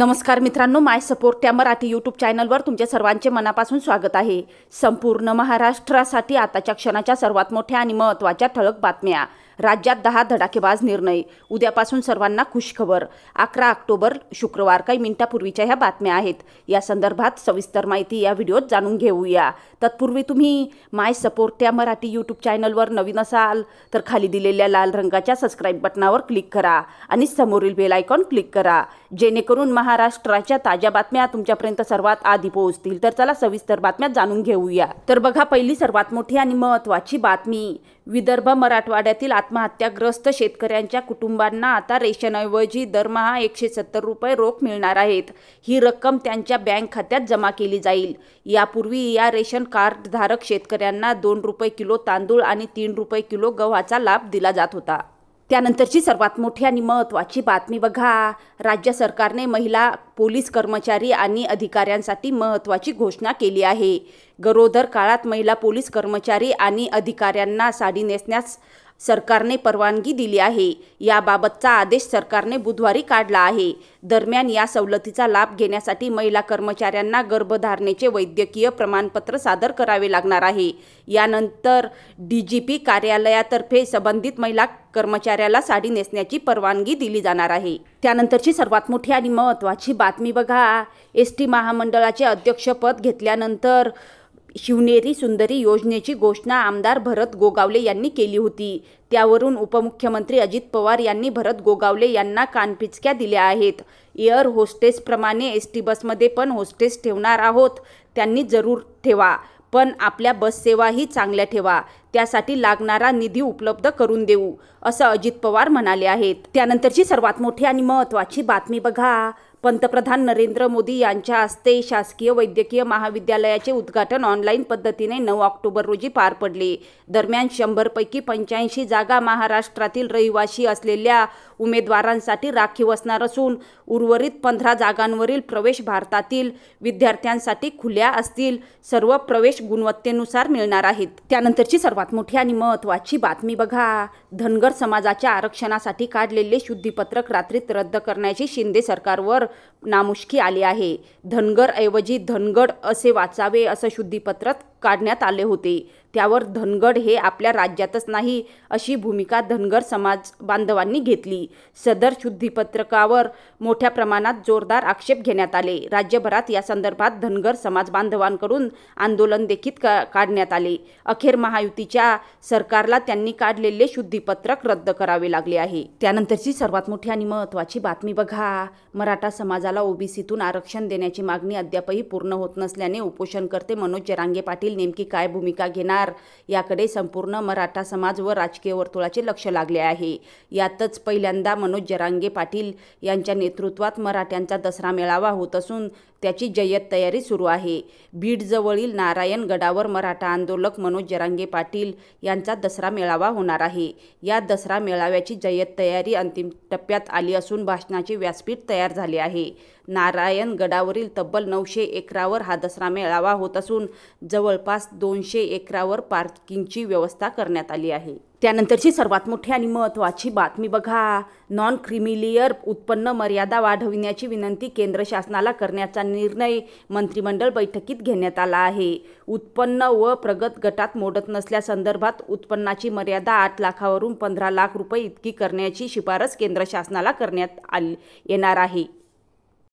नमस्कार मित्रांनो माय सपोर्ट या मराठी यूट्यूब चॅनलवर तुमच्या सर्वांचे मनापासून स्वागत आहे संपूर्ण महाराष्ट्रासाठी आताच्या क्षणाच्या सर्वात मोठ्या आणि महत्त्वाच्या ठळक बातम्या राज्यात दहा धडाकेबाज निर्णय उद्यापासून सर्वांना खुशखबर अकरा ऑक्टोबर शुक्रवार काही मिनिटापूर्वीच्या ह्या बातम्या आहेत या संदर्भात सविस्तर माहिती या व्हिडिओत जाणून घेऊया तत्पूर्वी तुम्ही माय सपोर्ट त्या मराठी यूट्यूब चॅनलवर नवीन असाल तर खाली दिलेल्या लाल रंगाच्या सबस्क्राईब बटनावर क्लिक करा आणि समोरील बेल आयकॉन क्लिक करा जेणेकरून महाराष्ट्राच्या ताज्या बातम्या तुमच्यापर्यंत सर्वात आधी पोहोचतील तर चला सविस्तर बातम्या जाणून घेऊया तर बघा पहिली सर्वात मोठी आणि महत्त्वाची बातमी विदर्भ मराठवाड्यातील आता आत्महत्याग्रस्त शेतकऱ्यांच्या कुटुंबांना आता रेशनऐवजी दरमहा एकशे सत्तर रुपये रोख मिळणार आहेत ही रक्कम त्यांच्या बँक खात्यात जमा केली जाईल यापूर्वी या रेशन कार्डधारक शेतकऱ्यांना दोन रुपये किलो तांदूळ आणि तीन रुपये किलो गव्हाचा लाभ दिला जात होता त्यानंतरची सर्वात मोठी आणि महत्त्वाची बातमी बघा राज्य सरकारने महिला पोलीस कर्मचारी आणि अधिकाऱ्यांसाठी महत्त्वाची घोषणा केली आहे गरोदर काळात महिला पोलीस कर्मचारी आणि अधिकाऱ्यांना साडी नेसण्यास सरकारने परवानगी दिली आहे याबाबतचा आदेश सरकारने बुधवारी काढला आहे दरम्यान या सवलतीचा लाभ घेण्यासाठी महिला कर्मचाऱ्यांना गर्भधारणेचे वैद्यकीय प्रमाणपत्र सादर करावे लागणार आहे यानंतर डी जी पी कार्यालयातर्फे संबंधित महिला कर्मचाऱ्याला साडी नेसण्याची परवानगी दिली जाणार आहे त्यानंतरची सर्वात मोठी आणि महत्त्वाची बातमी बघा एस टी महामंडळाचे अध्यक्षपद घेतल्यानंतर शिवनेरी सुंदरी योजनेची घोषणा आमदार भरत गोगावले यांनी केली होती त्यावरून उपमुख्यमंत्री अजित पवार यांनी भरत गोगावले यांना कानपिचक्या दिल्या आहेत एअर होस्टेसप्रमाणे एस टी बसमध्ये पण होस्टेस ठेवणार आहोत त्यांनी जरूर ठेवा पण आपल्या बससेवाही चांगल्या ठेवा त्यासाठी लागणारा निधी उपलब्ध करून देऊ असं अजित पवार म्हणाले आहेत त्यानंतरची सर्वात मोठी आणि महत्त्वाची बातमी बघा पंतप्रधान नरेंद्र मोदी यांच्या हस्ते शासकीय वैद्यकीय महाविद्यालयाचे उद्घाटन ऑनलाईन पद्धतीने नऊ ऑक्टोबर रोजी पार पडले दरम्यान शंभरपैकी पंच्याऐंशी जागा महाराष्ट्रातील रहिवाशी असलेल्या उमेदवारांसाठी राखीव असणार असून उर्वरित पंधरा जागांवरील प्रवेश भारतातील विद्यार्थ्यांसाठी खुल्या असतील सर्व प्रवेश गुणवत्तेनुसार मिळणार आहेत त्यानंतरची सर्वात मोठी आणि महत्त्वाची बातमी बघा धनगर समाजाच्या आरक्षणासाठी काढलेले शुद्धीपत्रक रात्रीत रद्द करण्याची शिंदे सरकारवर नामुष्की आली आहे धनगर ऐवजी धनगड असे वाचावे असं शुद्धीपत्रात काढण्यात आले होते त्यावर धनगड हे आपल्या राज्यातच नाही अशी भूमिका धनगर समाज बांधवांनी घेतली सदर शुद्धीपत्रकावर मोठ्या प्रमाणात जोरदार आक्षेप घेण्यात आले राज्यभरात या संदर्भात धनगर समाज बांधवांकडून आंदोलन देखील का काढण्यात आले अखेर महायुतीच्या सरकारला त्यांनी काढलेले शुद्धीपत्रक रद्द करावे लागले आहे त्यानंतरची सर्वात मोठी आणि महत्त्वाची बातमी बघा मराठा समाजाला ओबीसीतून आरक्षण देण्याची मागणी अद्यापही पूर्ण होत नसल्याने उपोषणकर्ते मनोज जरांगे पाटील पाटील नेमकी काय भूमिका घेणार याकडे संपूर्ण मराठा समाज व राजकीय वर्तुळाचे लक्ष लागले आहे यातच पहिल्यांदा मनोज जरांगे पाटील यांच्या नेतृत्वात मराठ्यांचा दसरा मेळावा होत असून त्याची जय्यत तयारी सुरू आहे बीडजवळील गडावर मराठा आंदोलक मनोज जरांगे पाटील यांचा दसरा मेळावा होणार आहे या दसरा मेळाव्याची जय्यत तयारी अंतिम टप्प्यात आली असून भाषणाचे व्यासपीठ तयार झाले आहे नारायण गडावरील तब्बल नऊशे एकरावर हा दसरा मेळावा होत असून जवळपास दोनशे एकरावर पार्किंगची व्यवस्था करण्यात आली आहे त्यानंतरची सर्वात मोठी आणि महत्त्वाची बातमी बघा नॉन क्रिमिलियर उत्पन्न मर्यादा वाढविण्याची विनंती केंद्र शासनाला करण्याचा निर्णय मंत्रिमंडळ बैठकीत घेण्यात आला आहे उत्पन्न व प्रगत गटात मोडत नसल्यासंदर्भात उत्पन्नाची मर्यादा आठ लाखावरून पंधरा लाख रुपये इतकी करण्याची शिफारस केंद्र शासनाला करण्यात आली येणार आहे